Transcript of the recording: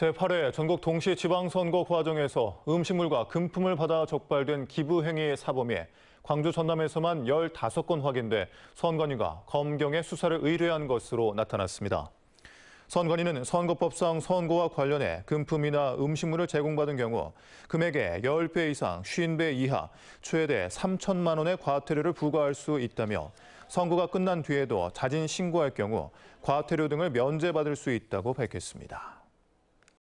제8회 전국 동시 지방선거 과정에서 음식물과 금품을 받아 적발된 기부행위 의사범에 광주 전남에서만 15건 확인돼 선관위가 검경의 수사를 의뢰한 것으로 나타났습니다. 선관위는 선거법상 선거와 관련해 금품이나 음식물을 제공받은 경우 금액의 10배 이상 50배 이하 최대 3천만 원의 과태료를 부과할 수 있다며 선거가 끝난 뒤에도 자진 신고할 경우 과태료 등을 면제받을 수 있다고 밝혔습니다.